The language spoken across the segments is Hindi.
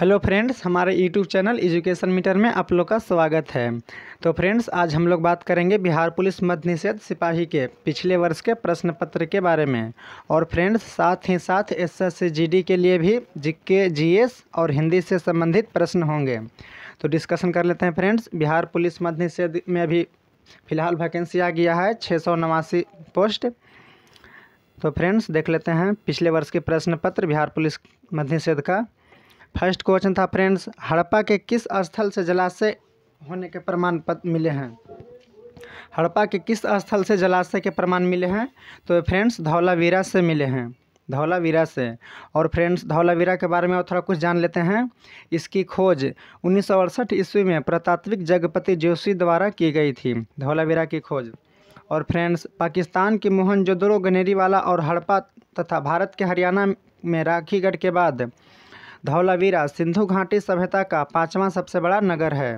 हेलो फ्रेंड्स हमारे यूट्यूब चैनल एजुकेशन मीटर में आप लोग का स्वागत है तो फ्रेंड्स आज हम लोग बात करेंगे बिहार पुलिस मध्य निषेध सिपाही के पिछले वर्ष के प्रश्न पत्र के बारे में और फ्रेंड्स साथ ही साथ एस जीडी के लिए भी जिके जीएस और हिंदी से संबंधित प्रश्न होंगे तो डिस्कशन कर लेते हैं फ्रेंड्स बिहार पुलिस मध्य निषेध में अभी फ़िलहाल वैकेंसी आ गया है छः पोस्ट तो फ्रेंड्स देख लेते हैं पिछले वर्ष के प्रश्न पत्र बिहार पुलिस मध्य निषेध का फर्स्ट क्वेश्चन था फ्रेंड्स हड़प्पा के किस स्थल से जलाशय होने के प्रमाण पत्र मिले हैं हड़प्पा के किस स्थल से जलाशय के प्रमाण मिले हैं तो फ्रेंड्स धौलावीरा से मिले हैं धौलावीरा से और फ्रेंड्स धौलावीरा के बारे में और थोड़ा कुछ जान लेते हैं इसकी खोज उन्नीस ईस्वी में प्रतात्विक जगपति जोशी द्वारा की गई थी धौलावीरा की खोज और फ्रेंड्स पाकिस्तान की मोहनजोदड़ो गनेरीवाला और हड़प्पा तथा भारत के हरियाणा में राखीगढ़ के बाद धौलावीरा सिंधु घाटी सभ्यता का पाँचवा सबसे बड़ा नगर है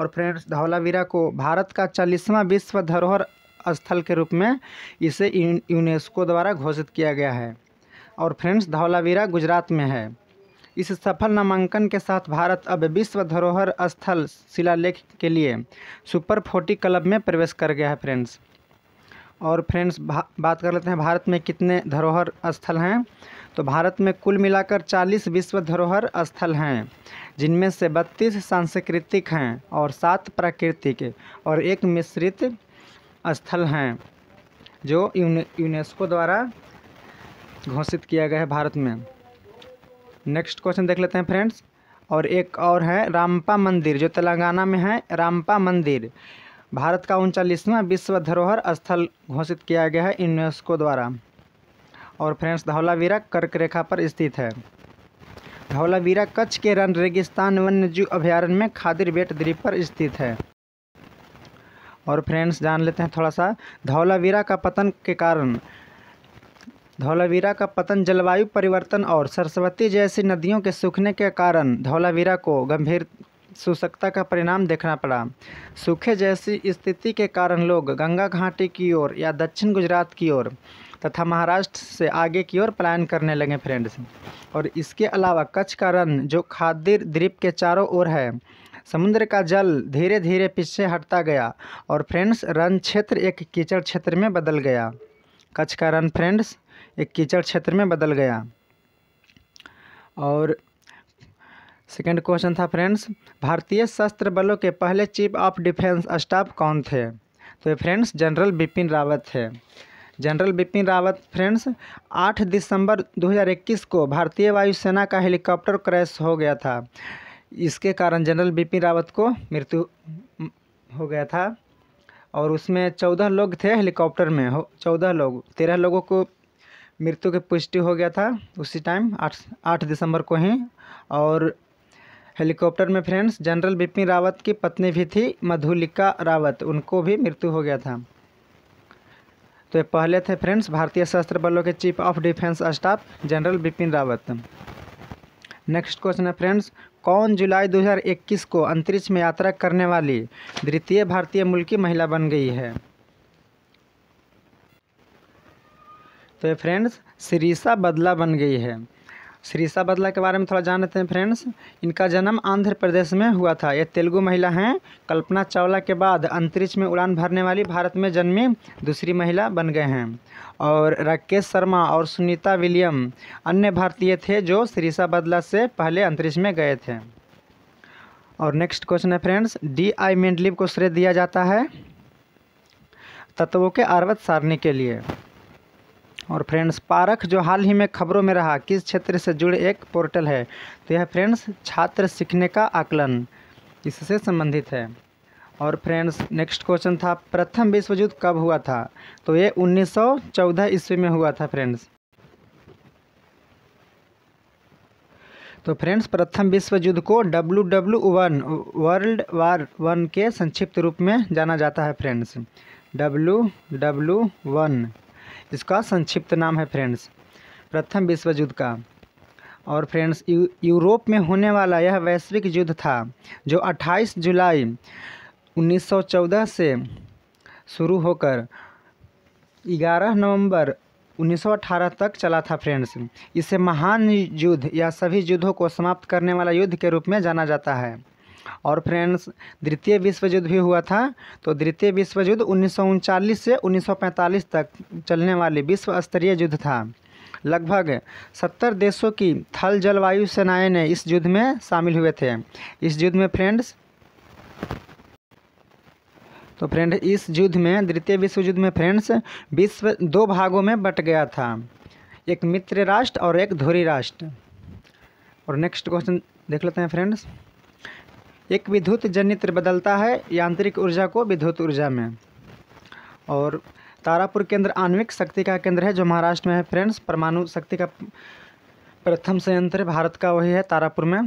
और फ्रेंड्स धौलावीरा को भारत का चालीसवां विश्व धरोहर स्थल के रूप में इसे यूनेस्को द्वारा घोषित किया गया है और फ्रेंड्स धौलावीरा गुजरात में है इस सफल नामांकन के साथ भारत अब विश्व धरोहर स्थल शिलालेख के लिए सुपर फोर्टी क्लब में प्रवेश कर गया है फ्रेंड्स और फ्रेंड्स बात कर लेते हैं भारत में कितने धरोहर स्थल हैं तो भारत में कुल मिलाकर 40 विश्व धरोहर स्थल हैं जिनमें से 32 सांस्कृतिक हैं और सात प्राकृतिक और एक मिश्रित स्थल हैं जो यूनेस्को द्वारा घोषित किया गया है भारत में नेक्स्ट क्वेश्चन देख लेते हैं फ्रेंड्स और एक और है रामपा मंदिर जो तेलंगाना में है रामपा मंदिर भारत का उनचालीसवां विश्व धरोहर स्थल घोषित किया गया है यूनेस्को द्वारा और फ्रेंड्स धौलावीरा कर्क रेखा पर स्थित है धौलावीरा कच्छ के रन रेगिस्तान वन्यजीव अभ्यारण्य में खादिर बेट द्वीप पर स्थित है और फ्रेंड्स जान लेते हैं थोड़ा सा धौलावीरा का पतन के कारण धौलावीरा का पतन जलवायु परिवर्तन और सरस्वती जैसी नदियों के सूखने के कारण धौलावीरा को गंभीर सुसकता का परिणाम देखना पड़ा सूखे जैसी स्थिति के कारण लोग गंगा घाटी की ओर या दक्षिण गुजरात की ओर तथा महाराष्ट्र से आगे की ओर प्लान करने लगे फ्रेंड्स और इसके अलावा कच्छ का रन जो खादिर द्वीप के चारों ओर है समुद्र का जल धीरे धीरे पीछे हटता गया और फ्रेंड्स रन क्षेत्र एक कीचड़ क्षेत्र में बदल गया कच्छ का रन फ्रेंड्स एक कीचड़ क्षेत्र में बदल गया और सेकंड क्वेश्चन था फ्रेंड्स भारतीय सशस्त्र बलों के पहले चीफ ऑफ डिफेंस स्टाफ कौन थे तो ये फ्रेंड्स जनरल बिपिन रावत थे जनरल बिपिन रावत फ्रेंड्स 8 दिसंबर 2021 को भारतीय वायुसेना का हेलीकॉप्टर क्रैश हो गया था इसके कारण जनरल बिपिन रावत को मृत्यु हो गया था और उसमें चौदह लोग थे हेलीकॉप्टर में हो चौदह लोग तेरह लोगों को मृत्यु की पुष्टि हो गया था उसी टाइम आठ आठ दिसंबर को ही और हेलीकॉप्टर में फ्रेंड्स जनरल बिपिन रावत की पत्नी भी थी मधुलिका रावत उनको भी मृत्यु हो गया था तो पहले थे फ्रेंड्स भारतीय सशस्त्र बलों के chief of defence staff general Bipin Rawat next question है फ्रेंड्स कौन जुलाई 2021 को अंतरिक्ष में यात्रा करने वाली द्वितीय भारतीय मूल की महिला बन गई है तो फ्रेंड्स सिरीसा बदला बन गई है श्रीसा बदला के बारे में थोड़ा जान लेते हैं फ्रेंड्स इनका जन्म आंध्र प्रदेश में हुआ था ये तेलुगु महिला हैं कल्पना चावला के बाद अंतरिक्ष में उड़ान भरने वाली भारत में जन्मी दूसरी महिला बन गए हैं और राकेश शर्मा और सुनीता विलियम अन्य भारतीय थे जो श्रीसा बदला से पहले अंतरिक्ष में गए थे और नेक्स्ट क्वेश्चन है फ्रेंड्स डी आई मेंडलिव को श्रेय दिया जाता है तत्वों के आर्वत सारने के लिए और फ्रेंड्स पारख जो हाल ही में खबरों में रहा किस क्षेत्र से जुड़े एक पोर्टल है तो यह फ्रेंड्स छात्र सीखने का आकलन इससे संबंधित है और फ्रेंड्स नेक्स्ट क्वेश्चन था प्रथम विश्व युद्ध कब हुआ था तो ये 1914 ईस्वी में हुआ था फ्रेंड्स तो फ्रेंड्स प्रथम विश्व युद्ध को W W one world war one के संक्षिप्त रूप में जाना जाता है फ्रेंड्स डब्ल्यू डब्ल्यू वन इसका संक्षिप्त नाम है फ्रेंड्स प्रथम विश्व युद्ध का और फ्रेंड्स यू, यूरोप में होने वाला यह वैश्विक युद्ध था जो 28 जुलाई 1914 से शुरू होकर 11 नवंबर 1918 तक चला था फ्रेंड्स इसे महान युद्ध या सभी युद्धों को समाप्त करने वाला युद्ध के रूप में जाना जाता है और फ्रेंड्स द्वितीय विश्व युद्ध भी हुआ था तो द्वितीय विश्व युद्ध उन्नीस से 1945 तक चलने वाली विश्व स्तरीय युद्ध था लगभग सत्तर देशों की थल जलवायु सेनाएं ने इस युद्ध में शामिल हुए थे इस युद्ध में फ्रेंड्स तो फ्रेंड इस युद्ध में द्वितीय विश्व युद्ध में फ्रेंड्स विश्व दो भागों में बट गया था एक मित्र राष्ट्र और एक धुरी राष्ट्र और नेक्स्ट क्वेश्चन देख लेते हैं फ्रेंड्स एक विद्युत जनित्र बदलता है यांत्रिक ऊर्जा को विद्युत ऊर्जा में और तारापुर केंद्र आणविक शक्ति का केंद्र है जो महाराष्ट्र में है फ्रेंड्स परमाणु शक्ति का प्रथम संयंत्र भारत का वही है तारापुर में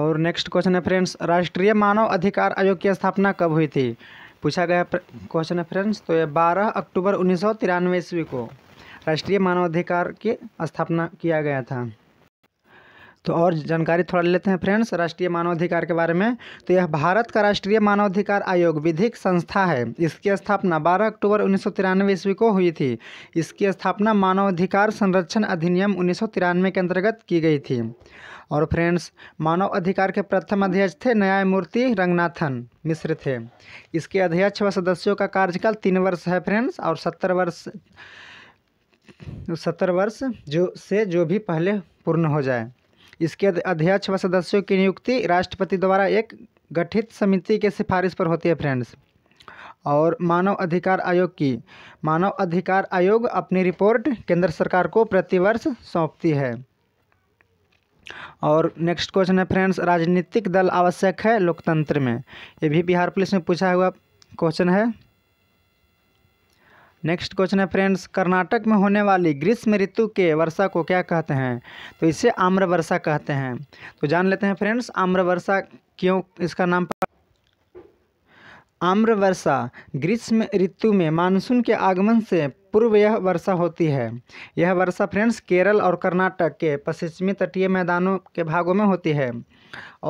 और नेक्स्ट क्वेश्चन है फ्रेंड्स राष्ट्रीय मानव अधिकार आयोग की स्थापना कब हुई थी पूछा गया क्वेश्चन है फ्रेंड्स तो ये बारह अक्टूबर उन्नीस सौ ईस्वी को राष्ट्रीय मानवाधिकार की स्थापना किया गया था तो और जानकारी थोड़ा लेते हैं फ्रेंड्स राष्ट्रीय मानवाधिकार के बारे में तो यह भारत का राष्ट्रीय मानवाधिकार आयोग विधिक संस्था है इसकी स्थापना 12 अक्टूबर उन्नीस ईस्वी को हुई थी इसकी स्थापना मानवाधिकार संरक्षण अधिनियम उन्नीस के अंतर्गत की गई थी और फ्रेंड्स मानव अधिकार के प्रथम अध्यक्ष थे न्यायमूर्ति रंगनाथन मिश्र थे इसके अध्यक्ष व सदस्यों का कार्यकाल तीन वर्ष है फ्रेंड्स और सत्तर वर्ष सत्तर वर्ष जो से जो भी पहले पूर्ण हो जाए इसके अध्यक्ष व सदस्यों की नियुक्ति राष्ट्रपति द्वारा एक गठित समिति के सिफारिश पर होती है फ्रेंड्स और मानव अधिकार आयोग की मानव अधिकार आयोग अपनी रिपोर्ट केंद्र सरकार को प्रतिवर्ष सौंपती है और नेक्स्ट क्वेश्चन है फ्रेंड्स राजनीतिक दल आवश्यक है लोकतंत्र में ये भी बिहार पुलिस में पूछा हुआ क्वेश्चन है नेक्स्ट क्वेश्चन है फ्रेंड्स कर्नाटक में होने वाली ग्रीष्म ऋतु के वर्षा को क्या कहते हैं तो इसे आम्र वर्षा कहते हैं तो जान लेते हैं फ्रेंड्स आम्र वर्षा क्यों इसका नाम आम्र वर्षा ग्रीष्म ऋतु में मानसून के आगमन से पूर्व यह वर्षा होती है यह वर्षा फ्रेंड्स केरल और कर्नाटक के पश्चिमी तटीय मैदानों के भागों में होती है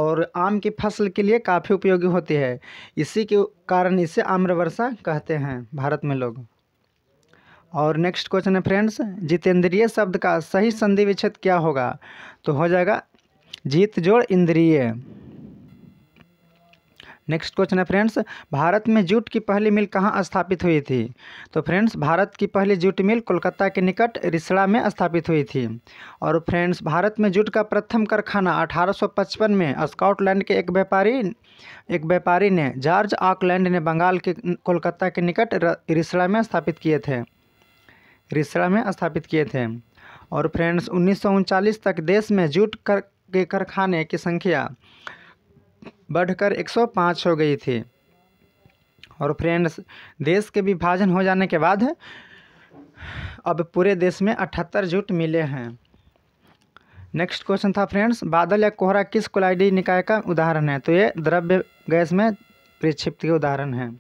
और आम की फसल के लिए काफ़ी उपयोगी होती है इसी के कारण इसे आम्र वर्षा कहते हैं भारत में लोग और नेक्स्ट क्वेश्चन है फ्रेंड्स जितेंद्रिय शब्द का सही संधि विच्छेद क्या होगा तो हो जाएगा जीत जोड़ इंद्रिय नेक्स्ट क्वेश्चन है फ्रेंड्स भारत में जूट की पहली मिल कहाँ स्थापित हुई थी तो फ्रेंड्स भारत की पहली जूट मिल कोलकाता के निकट रिसड़ा में स्थापित हुई थी और फ्रेंड्स भारत में जूट का प्रथम कारखाना 1855 में स्कॉटलैंड के एक व्यापारी एक व्यापारी ने जॉर्ज ऑकलैंड ने बंगाल के कोलकाता के निकट रिसड़ा में स्थापित किए थे रिसड़ा में स्थापित किए थे और फ्रेंड्स उन्नीस तक देश में जूट कर के कारखाने की संख्या बढ़कर 105 हो गई थी और फ्रेंड्स देश के विभाजन हो जाने के बाद अब पूरे देश में अठहत्तर जूट मिले हैं नेक्स्ट क्वेश्चन था फ्रेंड्स बादल या कोहरा किस कोलाइडी निकाय का उदाहरण है तो ये द्रव्य गैस में प्रक्षिप्त के उदाहरण है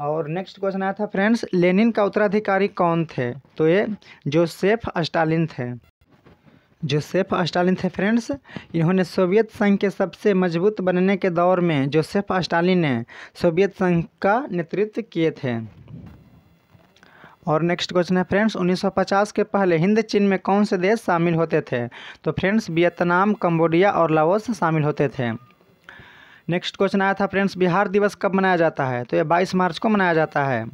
और नेक्स्ट क्वेश्चन आया था फ्रेंड्स लेनिन का उत्तराधिकारी कौन थे तो ये जोसेफ स्टालिन थे जोसेफ स्टालिन थे फ्रेंड्स इन्होंने सोवियत संघ के सबसे मजबूत बनने के दौर में जोसेफ स्टालिन ने सोवियत संघ का नेतृत्व किए थे और नेक्स्ट क्वेश्चन है फ्रेंड्स 1950 के पहले हिंद चीन में कौन से देश शामिल होते थे तो फ्रेंड्स वियतनाम कम्बोडिया और लाओस शामिल होते थे नेक्स्ट क्वेश्चन आया था फ्रेंड्स बिहार दिवस कब मनाया जाता है तो ये बाईस मार्च को मनाया जाता है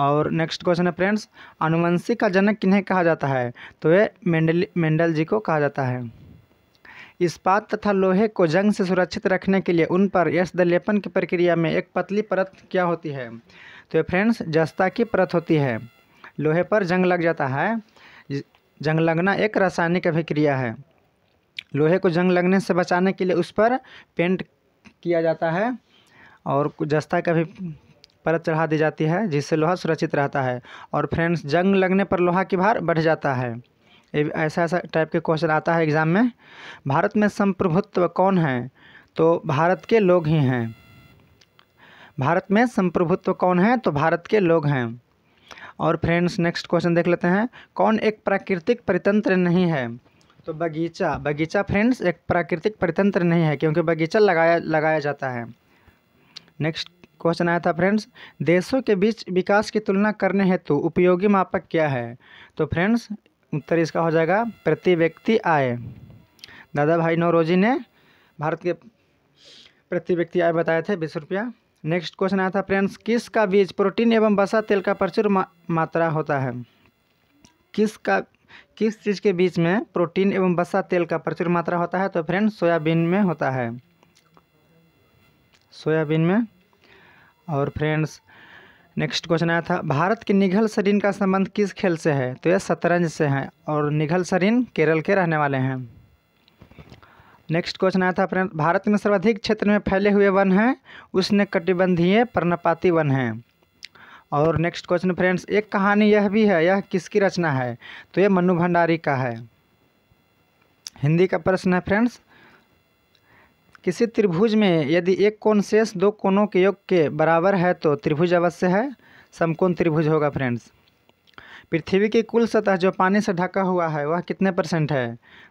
और नेक्स्ट क्वेश्चन है फ्रेंड्स अनुवंशी का जनक किन्हें कहा जाता है तो ये मेंडल मेंडल जी को कहा जाता है इस्पात तथा लोहे को जंग से सुरक्षित रखने के लिए उन पर यश लेपन की प्रक्रिया में एक पतली परत क्या होती है तो ये फ्रेंड्स जस्ता की परत होती है लोहे पर जंग लग जाता है जंग लगना एक रासायनिक अभिक्रिया है लोहे को जंग लगने से बचाने के लिए उस पर पेंट किया जाता है और जस्ता का भी परत चढ़ा दी जाती है जिससे लोहा सुरक्षित रहता है और फ्रेंड्स जंग लगने पर लोहा की भार बढ़ जाता है ऐसा ऐसा टाइप के क्वेश्चन आता है एग्ज़ाम में भारत में संप्रभुत्व कौन है तो भारत के लोग ही हैं भारत में संप्रभुत्व कौन है तो भारत के लोग हैं और फ्रेंड्स नेक्स्ट क्वेश्चन देख लेते हैं कौन एक प्राकृतिक परितंत्र नहीं है तो बगीचा बगीचा फ्रेंड्स एक प्राकृतिक परितंत्र नहीं है क्योंकि बगीचा लगाया लगाया जाता है नेक्स्ट क्वेश्चन आया था फ्रेंड्स देशों के बीच विकास की तुलना करने हेतु उपयोगी मापक क्या है तो फ्रेंड्स उत्तर इसका हो जाएगा प्रति व्यक्ति आय दादा भाई नौरोजी ने भारत के प्रति व्यक्ति आय बताए थे बीस रुपया नेक्स्ट क्वेश्चन आया था फ्रेंड्स किस का बीज प्रोटीन एवं बसा तेल का प्रचुर मा, मात्रा होता है किस का किस चीज़ के बीच में प्रोटीन एवं बसा तेल का प्रचुर मात्रा होता है तो फ्रेंड सोयाबीन में होता है सोयाबीन में और फ्रेंड्स नेक्स्ट क्वेश्चन आया था भारत के निघल सरीन का संबंध किस खेल से है तो यह शतरंज से है और निघल सरीन केरल के रहने वाले हैं नेक्स्ट क्वेश्चन आया था फ्रेंड भारत में सर्वाधिक क्षेत्र में फैले हुए वन हैं उसने कटिबंधीय पर्णपाती वन हैं और नेक्स्ट क्वेश्चन फ्रेंड्स एक कहानी यह भी है यह किसकी रचना है तो यह मनु भंडारी का है हिंदी का प्रश्न है फ्रेंड्स किसी त्रिभुज में यदि एक कोण शेष दो कोणों के योग के बराबर है तो त्रिभुज अवश्य है समकोण त्रिभुज होगा फ्रेंड्स पृथ्वी की कुल सतह जो पानी से ढका हुआ है वह कितने परसेंट है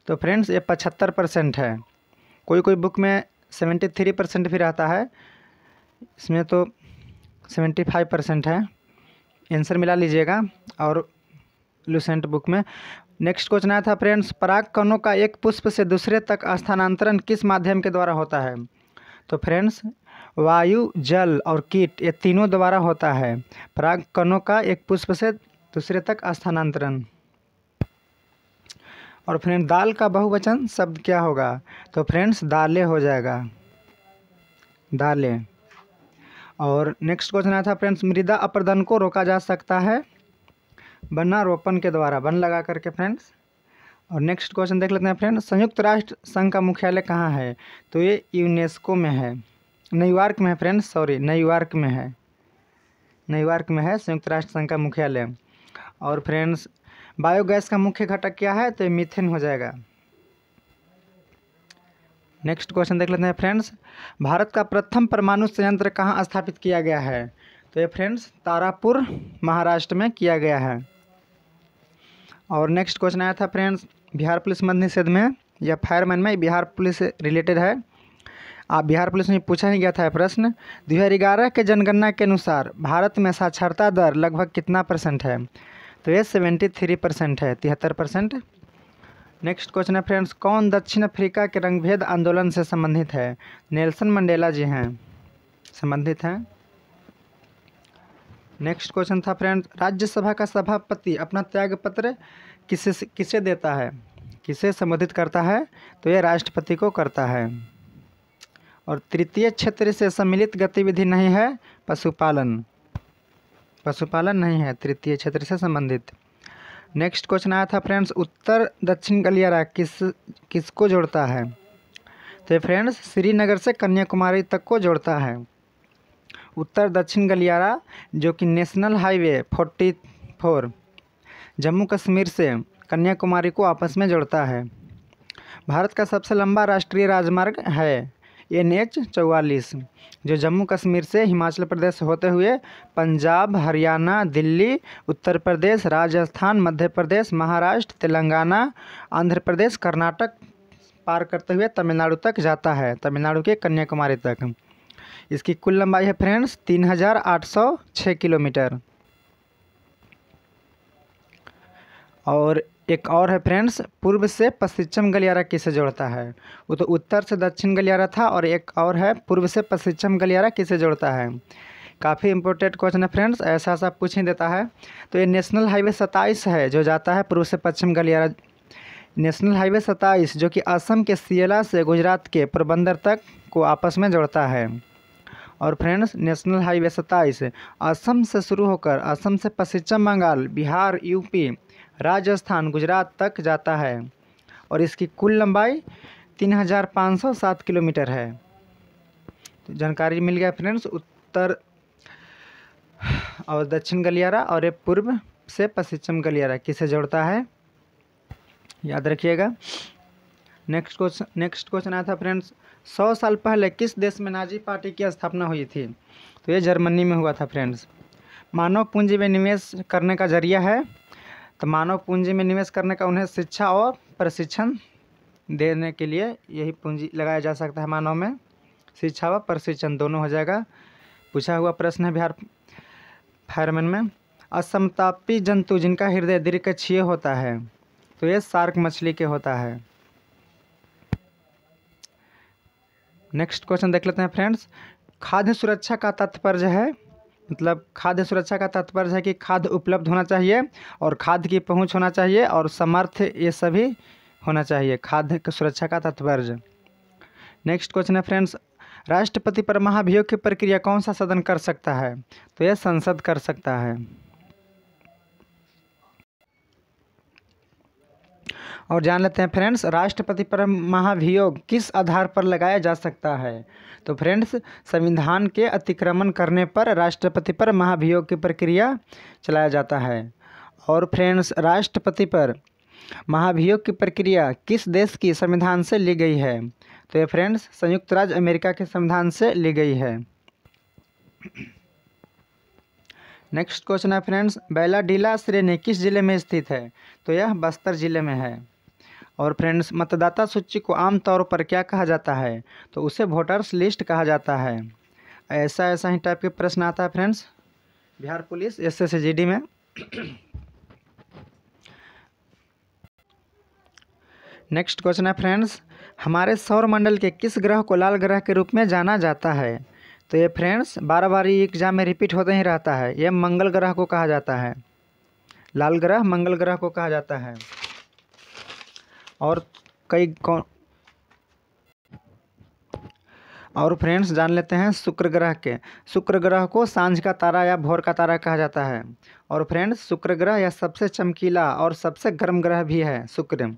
तो फ्रेंड्स ये पचहत्तर परसेंट है कोई कोई बुक में सेवेंटी थ्री परसेंट भी रहता है इसमें तो सेवेंटी फाइव परसेंट है आंसर मिला लीजिएगा और लुसेंट बुक में नेक्स्ट क्वेश्चन आया था फ्रेंड्स पराग कणों का एक पुष्प से दूसरे तक स्थानांतरण किस माध्यम के द्वारा होता है तो फ्रेंड्स वायु जल और कीट ये तीनों द्वारा होता है पराग कणों का एक पुष्प से दूसरे तक स्थानांतरण और फ्रेंड दाल का बहुवचन शब्द क्या होगा तो फ्रेंड्स दाले हो जाएगा दालें और नेक्स्ट क्वेश्चन आया था फ्रेंड्स मृदा अपरदन को रोका जा सकता है रोपण के द्वारा बन लगा करके फ्रेंड्स और नेक्स्ट क्वेश्चन देख लेते हैं फ्रेंड संयुक्त राष्ट्र संघ का मुख्यालय कहाँ है तो ये यूनेस्को में है न्यूयॉर्क में है फ्रेंड्स सॉरी न्यूयॉर्क में है न्यूयॉर्क में है संयुक्त राष्ट्र संघ का मुख्यालय और फ्रेंड्स बायोगैस का मुख्य घटक क्या है तो मिथेन हो जाएगा नेक्स्ट क्वेश्चन देख लेते हैं फ्रेंड्स भारत का प्रथम परमाणु संयंत्र कहाँ स्थापित किया गया है तो ये फ्रेंड्स तारापुर महाराष्ट्र में किया गया है और नेक्स्ट क्वेश्चन आया था फ्रेंड्स बिहार पुलिस मध्य निषेध में या फायरमैन में बिहार पुलिस रिलेटेड है आप बिहार पुलिस में पूछा ही गया था प्रश्न दो हज़ार ग्यारह के जनगणना के अनुसार भारत में साक्षरता दर लगभग कितना परसेंट है तो ये सेवेंटी थ्री परसेंट है तिहत्तर परसेंट नेक्स्ट क्वेश्चन है फ्रेंड्स कौन दक्षिण अफ्रीका के रंगभेद आंदोलन से संबंधित है नेल्सन मंडेला जी हैं संबंधित हैं नेक्स्ट क्वेश्चन था फ्रेंड्स राज्यसभा का सभापति अपना त्यागपत्र किसे किसे देता है किसे संबोधित करता है तो यह राष्ट्रपति को करता है और तृतीय क्षेत्र से सम्मिलित गतिविधि नहीं है पशुपालन पशुपालन नहीं है तृतीय क्षेत्र से संबंधित नेक्स्ट क्वेश्चन आया था फ्रेंड्स उत्तर दक्षिण गलियारा किस किसको जोड़ता है तो फ्रेंड्स श्रीनगर से कन्याकुमारी तक को जोड़ता है उत्तर दक्षिण गलियारा जो कि national highway forty four Jammu Kashmir से कन्याकुमारी को आपस में जोड़ता है भारत का सबसे लंबा राष्ट्रीय राजमार्ग है एन एच चौवालीस जो जम्मू कश्मीर से हिमाचल प्रदेश होते हुए पंजाब हरियाणा दिल्ली उत्तर प्रदेश राजस्थान मध्य प्रदेश महाराष्ट्र तेलंगाना आंध्र प्रदेश कर्नाटक पार करते हुए तमिलनाडु तक जाता है तमिलनाडु के कन्याकुमारी तक इसकी कुल लंबाई है फ्रेंड्स तीन हज़ार आठ सौ छः किलोमीटर और एक और है फ्रेंड्स पूर्व से पश्चिम गलियारा किसे जोड़ता है वो तो उत्तर से दक्षिण गलियारा था और एक और है पूर्व से पश्चिम गलियारा किसे जोड़ता है काफ़ी इंपॉर्टेंट क्वेश्चन है फ्रेंड्स ऐसा ऐसा पूछ ही देता है तो ये नेशनल हाईवे सत्ताईस है जो जाता है पूर्व से पश्चिम गलियारा नेशनल हाईवे सत्ताईस जो कि असम के सियला से गुजरात के पोरबंदर तक को आपस में जोड़ता है और फ्रेंड्स नेशनल हाईवे सत्ताईस असम से शुरू होकर असम से पश्चिम बंगाल बिहार यूपी राजस्थान गुजरात तक जाता है और इसकी कुल लंबाई 3507 किलोमीटर है तो जानकारी मिल गया फ्रेंड्स उत्तर और दक्षिण गलियारा और ये पूर्व से पश्चिम गलियारा किसे जोड़ता है याद रखिएगा नेक्स्ट क्वेश्चन नेक्स्ट क्वेश्चन आया था फ्रेंड्स सौ साल पहले किस देश में नाजी पार्टी की स्थापना हुई थी तो ये जर्मनी में हुआ था फ्रेंड्स मानव पूंजी में निवेश करने का जरिया है तो मानव पूंजी में निवेश करने का उन्हें शिक्षा और प्रशिक्षण देने के लिए यही पूंजी लगाया जा सकता है मानव में शिक्षा व प्रशिक्षण दोनों हो जाएगा पूछा हुआ प्रश्न है बिहार फायरमैन में असमतापी जंतु जिनका हृदय दीर्घ क्षीय होता है तो ये सार्क मछली के होता है नेक्स्ट क्वेश्चन देख लेते हैं फ्रेंड्स खाद्य सुरक्षा का तात्पर्य है मतलब खाद्य सुरक्षा का तात्पर्य है कि खाद्य उपलब्ध होना चाहिए और खाद्य की पहुंच होना चाहिए और समर्थ ये सभी होना चाहिए खाद्य सुरक्षा का तात्पर्य नेक्स्ट क्वेश्चन है फ्रेंड्स राष्ट्रपति पर महाभियोग की प्रक्रिया कौन सा सदन कर सकता है तो यह संसद कर सकता है और जान लेते हैं फ्रेंड्स राष्ट्रपति पर महाभियोग किस आधार पर लगाया जा सकता है तो फ्रेंड्स संविधान के अतिक्रमण करने पर राष्ट्रपति पर महाभियोग की प्रक्रिया चलाया जाता है और फ्रेंड्स राष्ट्रपति पर महाभियोग की प्रक्रिया किस देश की संविधान से ली गई है तो ये फ्रेंड्स संयुक्त राज्य अमेरिका के संविधान से ली गई है नेक्स्ट क्वेश्चन है फ्रेंड्स बेला डीला श्रेणी किस जिले में स्थित है तो यह बस्तर जिले में है और फ्रेंड्स मतदाता सूची को आमतौर पर क्या कहा जाता है तो उसे वोटर्स लिस्ट कहा जाता है ऐसा ऐसा ही टाइप के प्रश्न आता है friends Bihar police S S G में नेक्स्ट क्वेश्चन है फ्रेंड्स हमारे सौर मंडल के किस ग्रह को लाल ग्रह के रूप में जाना जाता है तो ये फ्रेंड्स बार बार ये एग्जाम में रिपीट होते ही रहता है ये मंगल ग्रह को कहा जाता है लाल ग्रह मंगल ग्रह को कहा जाता है और कई कौन और फ्रेंड्स जान लेते हैं शुक्र ग्रह के शुक्र ग्रह को सांझ का तारा या भोर का तारा कहा जाता है और फ्रेंड्स शुक्र ग्रह यह सबसे चमकीला और सबसे गर्म ग्रह भी है शुक्र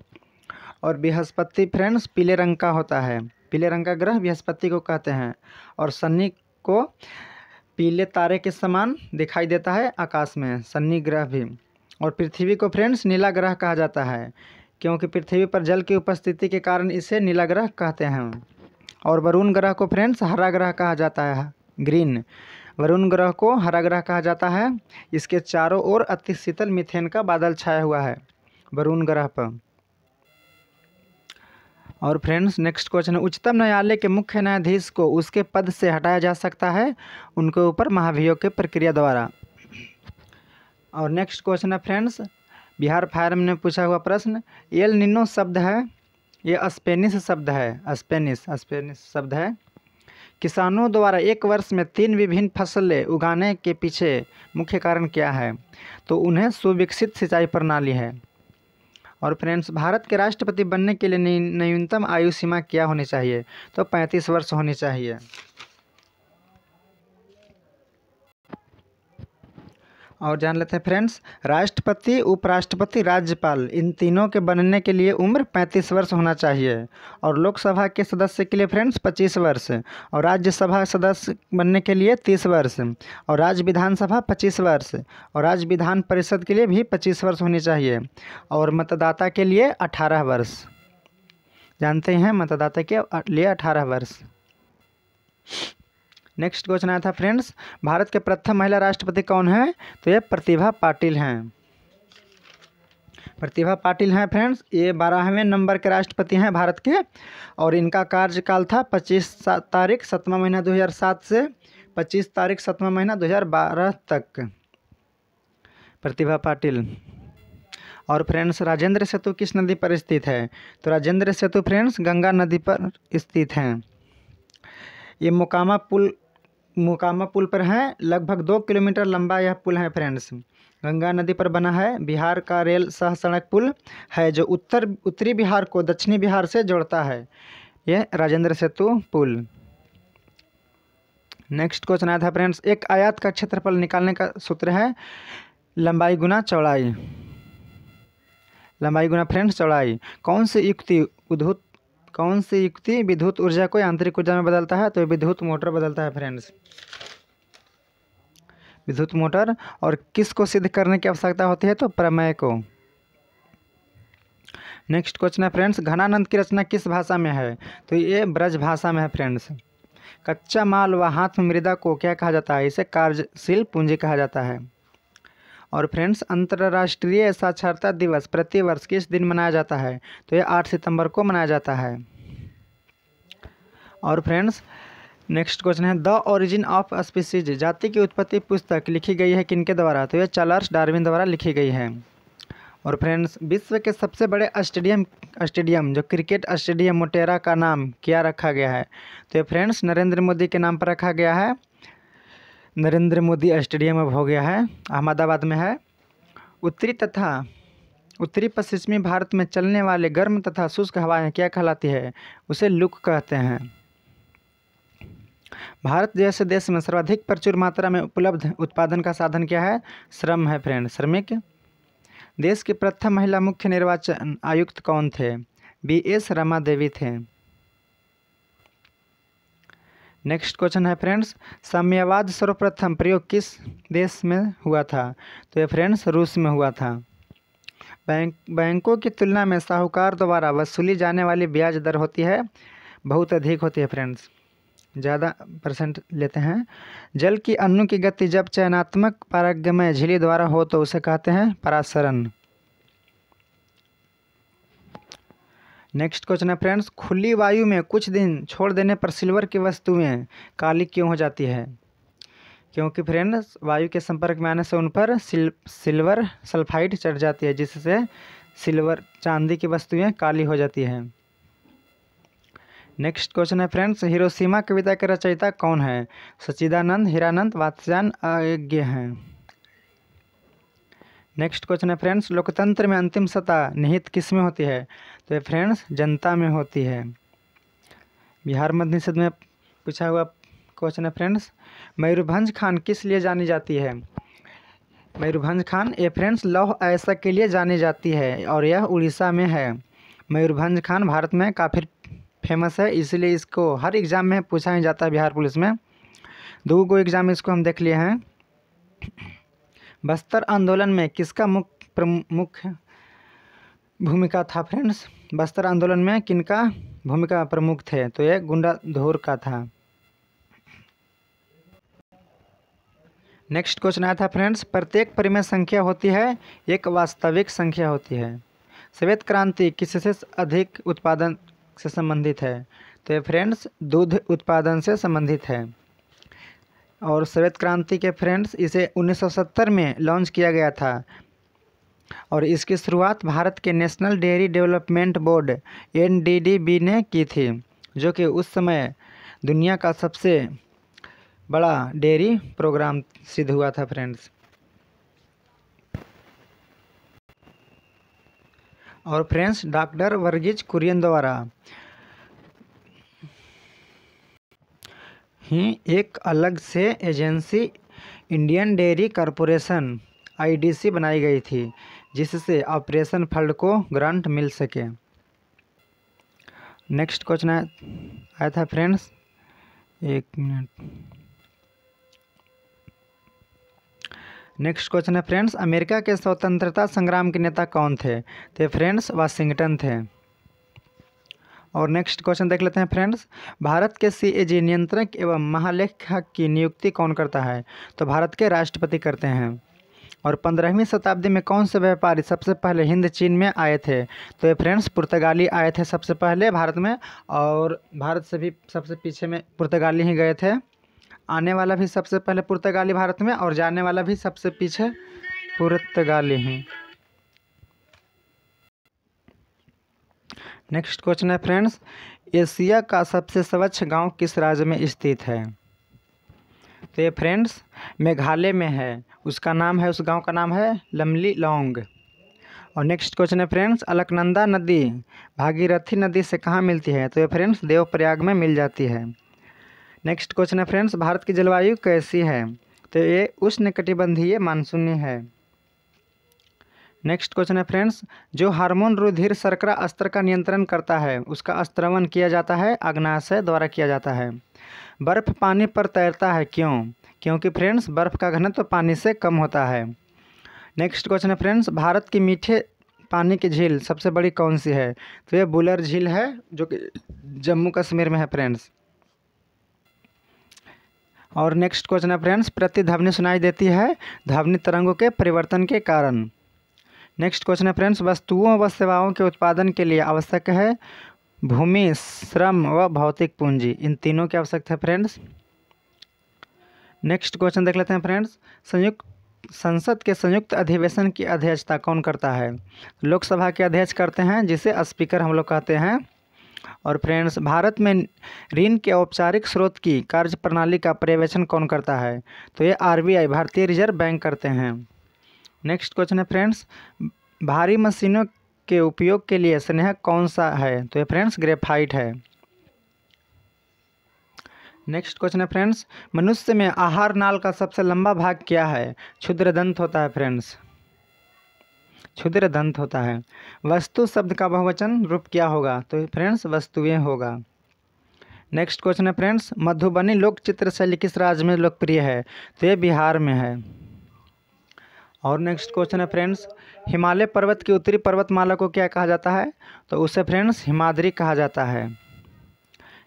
और बृहस्पति फ्रेंड्स पीले रंग का होता है पीले रंग का ग्रह बृहस्पति को कहते हैं और शनि को पीले तारे के समान दिखाई देता है आकाश में शनि ग्रह भी और पृथ्वी को फ्रेंड्स नीला ग्रह कहा जाता है क्योंकि पृथ्वी पर जल की उपस्थिति के कारण इसे नीला ग्रह कहते हैं और वरुण ग्रह को फ्रेंड्स हरा ग्रह कहा जाता है ग्रीन वरुण ग्रह को हरा ग्रह कहा जाता है इसके चारों ओर अति शीतल मिथेन का बादल छाया हुआ है वरुण ग्रह पर और फ्रेंड्स नेक्स्ट क्वेश्चन है उच्चतम न्यायालय के मुख्य न्यायाधीश को उसके पद से हटाया जा सकता है उनके ऊपर महाभियोग के प्रक्रिया द्वारा और नेक्स्ट क्वेश्चन है फ्रेंड्स बिहार फायरम ने पूछा हुआ प्रश्न एल निनो शब्द है ये स्पेनिश शब्द है स्पेनिश स्पेनिश शब्द है किसानों द्वारा एक वर्ष में तीन विभिन्न फसलें उगाने के पीछे मुख्य कारण क्या है तो उन्हें सुविकसित सिंचाई प्रणाली है और फ्रेंड्स भारत के राष्ट्रपति बनने के लिए न्यूनतम आयु सीमा क्या होनी चाहिए तो पैंतीस वर्ष होनी चाहिए और जान लेते हैं फ्रेंड्स राष्ट्रपति उपराष्ट्रपति राज्यपाल इन तीनों के बनने के लिए उम्र 35 वर्ष होना चाहिए और लोकसभा के सदस्य के लिए फ्रेंड्स 25 वर्ष और राज्यसभा सदस्य बनने के लिए 30 वर्ष और राज्य विधानसभा 25 वर्ष और राज्य विधान परिषद के लिए भी 25 वर्ष होनी चाहिए और मतदाता के लिए अठारह वर्ष जानते हैं मतदाता के लिए अठारह वर्ष नेक्स्ट क्वेश्चन आया था फ्रेंड्स भारत के प्रथम महिला राष्ट्रपति कौन है तो ये प्रतिभा पाटिल हैं प्रतिभा पाटिल हैं फ्रेंड्स ये बारहवें नंबर के राष्ट्रपति हैं भारत के और इनका कार्यकाल था पच्चीस तारीख सतवा महीना सात से पच्चीस तारीख सतवा महीना बारह तक प्रतिभा पाटिल और फ्रेंड्स राजेंद्र सेतु किस नदी पर स्थित है तो राजेंद्र सेतु फ्रेंड्स गंगा नदी पर स्थित हैं ये मोकामा पुल मोकामा पुल पर है लगभग दो किलोमीटर लंबा यह पुल है फ्रेंड्स गंगा नदी पर बना है बिहार का रेल सह सड़क पुल है जो उत्तर उत्तरी बिहार को दक्षिणी बिहार से जोड़ता है यह राजेंद्र सेतु पुल नेक्स्ट क्वेश्चन आया था फ्रेंड्स एक आयात का क्षेत्रफल निकालने का सूत्र है लंबाई गुना चौड़ाई लंबाई गुना फ्रेंड्स चौड़ाई कौन सी युक्ति उद्भुत कौन सी युक्ति विद्युत ऊर्जा को यांत्रिक ऊर्जा में बदलता है तो विद्युत मोटर बदलता है फ्रेंड्स विद्युत मोटर और किस को सिद्ध करने की आवश्यकता होती है तो प्रमेय को नेक्स्ट क्वेश्चन है फ्रेंड्स घनानंद की रचना किस भाषा में है तो ये ब्रज भाषा में है फ्रेंड्स कच्चा माल व हाथ मृदा को क्या कहा जाता है इसे कार्यशील पूंजी कहा जाता है और फ्रेंड्स अंतर्राष्ट्रीय साक्षरता दिवस प्रतिवर्ष किस दिन मनाया जाता है तो ये आठ सितंबर को मनाया जाता है और फ्रेंड्स नेक्स्ट क्वेश्चन है द ओरिजिन ऑफ स्पीसीज जाति की उत्पत्ति पुस्तक लिखी गई है किनके द्वारा तो यह चार्ल्स डार्विन द्वारा लिखी गई है और फ्रेंड्स विश्व के सबसे बड़े स्टेडियम स्टेडियम जो क्रिकेट स्टेडियम मोटेरा का नाम क्या रखा गया है तो ये फ्रेंड्स नरेंद्र मोदी के नाम पर रखा गया है नरेंद्र मोदी स्टेडियम अब हो गया है अहमदाबाद में है उत्तरी तथा उत्तरी पश्चिमी भारत में चलने वाले गर्म तथा शुष्क हवाएं क्या कहलाती है उसे लुक कहते हैं भारत जैसे देश में सर्वाधिक प्रचुर मात्रा में उपलब्ध उत्पादन का साधन क्या है श्रम है फ्रेंड श्रमिक देश की प्रथम महिला मुख्य निर्वाचन आयुक्त कौन थे बी एस रमा देवी थे नेक्स्ट क्वेश्चन है फ्रेंड्स साम्यवाद सर्वप्रथम प्रयोग किस देश में हुआ था तो ये फ्रेंड्स रूस में हुआ था बैंक बैंकों की तुलना में साहूकार द्वारा वसूली जाने वाली ब्याज दर होती है बहुत अधिक होती है फ्रेंड्स ज़्यादा परसेंट लेते हैं जल की अन्नु की गति जब चयनात्मक पारगमय झीली द्वारा हो तो उसे कहते हैं परासरण नेक्स्ट क्वेश्चन है फ्रेंड्स खुली वायु में कुछ दिन छोड़ देने पर सिल्वर की वस्तुएं काली क्यों हो जाती है क्योंकि फ्रेंड्स वायु के संपर्क में आने से उन पर सिल, सिल्वर सल्फाइड चढ़ जाती है जिससे सिल्वर चांदी की वस्तुएं काली हो जाती है नेक्स्ट क्वेश्चन है फ्रेंड्स हिरोशिमा कविता के रचयिता कौन है सचिदानंद हीरानंद वात्स्यान आज्ञ हैं नेक्स्ट क्वेश्चन है फ्रेंड्स लोकतंत्र में अंतिम सत्ता निहित किस में होती है तो ये फ्रेंड्स जनता में होती है बिहार मध्य निषद में पूछा हुआ क्वेश्चन है फ्रेंड्स मयूरभंज खान किस लिए जानी जाती है मयूरभंज खान ये फ्रेंड्स लौह ऐसा के लिए जानी जाती है और यह उड़ीसा में है मयूरभंज खान भारत में काफ़ी फेमस है इसलिए इसको हर एग्ज़ाम में पूछा ही जाता है बिहार पुलिस में दो को एग्ज़ाम इसको हम देख लिए हैं बस्तर आंदोलन में किसका मुख्य प्रमुख भूमिका था फ्रेंड्स बस्तर आंदोलन में किनका भूमिका प्रमुख थे तो यह गुंडाधोर का था नेक्स्ट क्वेश्चन आया था फ्रेंड्स प्रत्येक परिमेय संख्या होती है एक वास्तविक संख्या होती है श्वेत क्रांति किससे अधिक उत्पादन से संबंधित है तो ये फ्रेंड्स दूध उत्पादन से संबंधित है और श्वेत क्रांति के फ्रेंड्स इसे 1970 में लॉन्च किया गया था और इसकी शुरुआत भारत के national dairy development board N ने की थी जो कि उस समय दुनिया का सबसे बड़ा डेयरी प्रोग्राम सिद्ध हुआ था फ्रेंड्स और फ्रेंड्स डॉक्टर वर्गीज कुरियन द्वारा ही एक अलग से agency Indian dairy corporation IDC बनाई गई थी जिससे ऑपरेशन फंड को ग्रांट मिल सके नेक्स्ट क्वेश्चन आया था फ्रेंड्स एक मिनट नेक्स्ट क्वेश्चन है फ्रेंड्स अमेरिका के स्वतंत्रता संग्राम के नेता कौन थे तो फ्रेंड्स वाशिंगटन थे और नेक्स्ट क्वेश्चन देख लेते हैं फ्रेंड्स भारत के सीएजी नियंत्रक एवं महालेखक की नियुक्ति कौन करता है तो भारत के राष्ट्रपति करते हैं और पंद्रहवीं शताब्दी में कौन से व्यापारी सबसे पहले हिंद चीन में आए थे तो ये फ्रेंड्स पुर्तगाली आए थे सबसे पहले भारत में और भारत से भी सबसे पीछे में पुर्तगाली ही गए थे आने वाला भी सबसे पहले पुर्तगाली भारत में और जाने वाला भी सबसे पीछे पुर्तगाली ही नेक्स्ट क्वेश्चन है फ्रेंड्स एशिया का सबसे स्वच्छ गांव किस राज्य में स्थित है तो ये फ्रेंड्स मेघालय में है उसका नाम है उस गांव का नाम है लमली लौंग और नेक्स्ट क्वेश्चन है फ्रेंड्स अलकनंदा नदी भागीरथी नदी से कहाँ मिलती है तो ये फ्रेंड्स देवप्रयाग में मिल जाती है नेक्स्ट क्वेश्चन है फ्रेंड्स भारत की जलवायु कैसी है तो ये उष्ण कटिबंधीय मानसूनी है नेक्स्ट क्वेश्चन है फ्रेंड्स जो हार्मोन रुधिर शर्करा स्तर का नियंत्रण करता है उसका स्त्रवण किया जाता है अग्नाशय द्वारा किया जाता है बर्फ़ पानी पर तैरता है क्यों क्योंकि फ्रेंड्स बर्फ़ का घनत्व तो पानी से कम होता है नेक्स्ट क्वेश्चन है फ्रेंड्स भारत की मीठे पानी की झील सबसे बड़ी कौन सी है तो यह बुलर झील है जो कि जम्मू कश्मीर में है फ्रेंड्स और नेक्स्ट क्वेश्चन है फ्रेंड्स प्रतिध्वनि सुनाई देती है ध्वनि तरंगों के परिवर्तन के कारण नेक्स्ट क्वेश्चन है फ्रेंड्स वस्तुओं व सेवाओं के उत्पादन के लिए आवश्यक है भूमि श्रम व भौतिक पूंजी इन तीनों की आवश्यकता है फ्रेंड्स नेक्स्ट क्वेश्चन देख लेते हैं फ्रेंड्स संयुक्त संसद के संयुक्त अधिवेशन की अध्यक्षता कौन करता है लोकसभा के अध्यक्ष करते हैं जिसे स्पीकर हम लोग कहते हैं और फ्रेंड्स भारत में ऋण के औपचारिक स्रोत की कार्य प्रणाली का पर्यवेक्षण कौन करता है तो ये आरबीआई भारतीय रिजर्व बैंक करते हैं नेक्स्ट क्वेश्चन है फ्रेंड्स भारी मशीनों के उपयोग के लिए स्नेह कौन सा है तो ये फ्रेंड्स ग्रेफाइट है नेक्स्ट क्वेश्चन है फ्रेंड्स मनुष्य में आहार नाल का सबसे लंबा भाग क्या है दंत होता है फ्रेंड्स दंत होता है वस्तु शब्द का बहुवचन रूप क्या होगा तो फ्रेंड्स वस्तुएं होगा नेक्स्ट क्वेश्चन है फ्रेंड्स मधुबनी लोक चित्र शैली किस राज्य में लोकप्रिय है तो ये बिहार में है और नेक्स्ट क्वेश्चन है फ्रेंड्स हिमालय पर्वत की उत्तरी पर्वतमाला को क्या कहा जाता है तो उसे फ्रेंड्स हिमाद्री कहा जाता है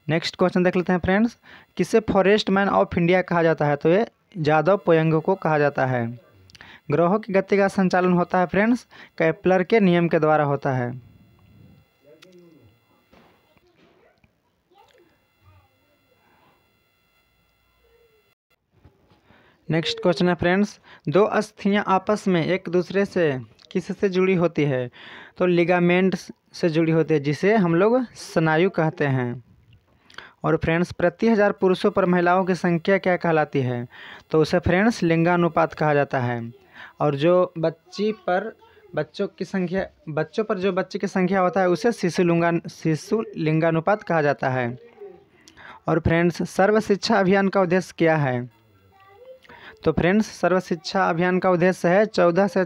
नेक्स्ट क्वेश्चन देख लेते हैं फ्रेंड्स किसे फॉरेस्ट मैन ऑफ इंडिया कहा जाता है तो ये जादव पोयंग को कहा जाता है ग्रहों की गति का संचालन होता है फ्रेंड्स कैप्लर के नियम के द्वारा होता है नेक्स्ट क्वेश्चन है फ्रेंड्स दो अस्थियाँ आपस में एक दूसरे से किससे जुड़ी होती है तो लिगामेंट से जुड़ी होती है जिसे हम लोग स्नायु कहते हैं और फ्रेंड्स प्रति हज़ार पुरुषों पर महिलाओं की संख्या क्या कहलाती है तो उसे फ्रेंड्स लिंगानुपात कहा जाता है और जो बच्ची पर बच्चों की संख्या बच्चों पर जो बच्चे की संख्या होता है उसे शिशु लिंगान शिशु लिंगानुपात कहा जाता है और फ्रेंड्स सर्व शिक्षा अभियान का उद्देश्य क्या है तो फ्रेंड्स सर्व शिक्षा अभियान का उद्देश्य है चौदह से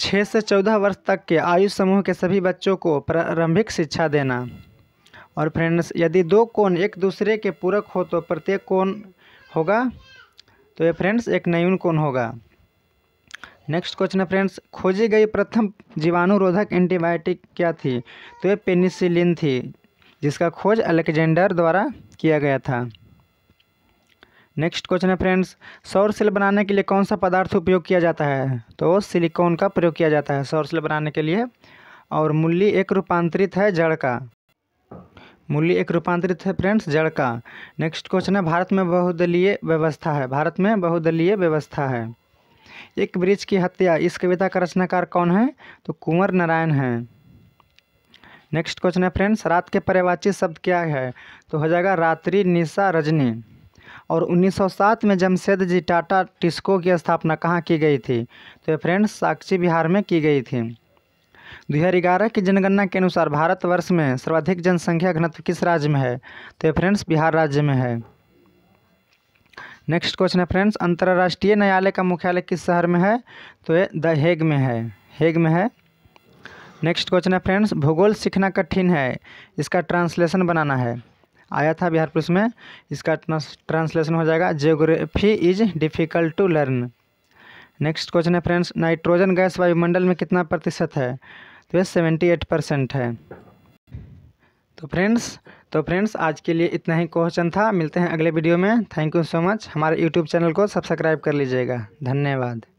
छः से चौदह वर्ष तक के आयु समूह के सभी बच्चों को प्रारंभिक शिक्षा देना और फ्रेंड्स यदि दो कोण एक दूसरे के पूरक हो तो प्रत्येक कोण होगा तो ये फ्रेंड्स एक नयून कोण होगा नेक्स्ट क्वेश्चन है फ्रेंड्स खोजी गई प्रथम जीवाणुरोधक एंटीबायोटिक क्या थी तो ये पेनिसिलिन थी जिसका खोज अलेक्जेंडर द्वारा किया गया था नेक्स्ट क्वेश्चन है फ्रेंड्स सौर सेल बनाने के लिए कौन सा पदार्थ उपयोग किया जाता है तो सिलिकॉन का प्रयोग किया जाता है सौर सेल बनाने के लिए और मूल्य एक रूपांतरित है जड़ का मूल्य एक रूपांतरित है फ्रेंड्स जड़ का नेक्स्ट क्वेश्चन है भारत में बहुदलीय व्यवस्था है भारत में बहुदलीय व्यवस्था है एक वृक्ष की हत्या इस कविता का रचनाकार कौन है तो कुंवर नारायण है नेक्स्ट क्वेश्चन है फ्रेंड्स रात के पर्यवाची शब्द क्या है तो हो जाएगा रात्रि निशा रजनी और 1907 में जमशेद जी टाटा टिस्को की स्थापना कहाँ की गई थी तो ये फ्रेंड्स साक्षी बिहार में की गई थी ग्यारह की जनगणना के अनुसार भारतवर्ष में सर्वाधिक जनसंख्या घनत्व किस राज्य में है तो ये फ्रेंड्स बिहार राज्य में है नेक्स्ट क्वेश्चन है फ्रेंड्स अंतर्राष्ट्रीय न्यायालय का मुख्यालय किस शहर में है तो ये द हेग में है हेग में है नेक्स्ट क्वेश्चन है फ्रेंड्स भूगोल सीखना कठिन है इसका ट्रांसलेशन बनाना है आया था बिहार पुलिस में इसका ट्रांसलेशन हो जाएगा geography is difficult to learn next question है फ्रेंड्स नाइट्रोजन गैस वायुमंडल में कितना प्रतिशत है तो यह सेवेंटी एट परसेंट है तो फ्रेंड्स तो फ्रेंड्स आज के लिए इतना ही क्वेश्चन था मिलते हैं अगले वीडियो में थैंक यू सो मच हमारे यूट्यूब चैनल को सब्सक्राइब कर लीजिएगा धन्यवाद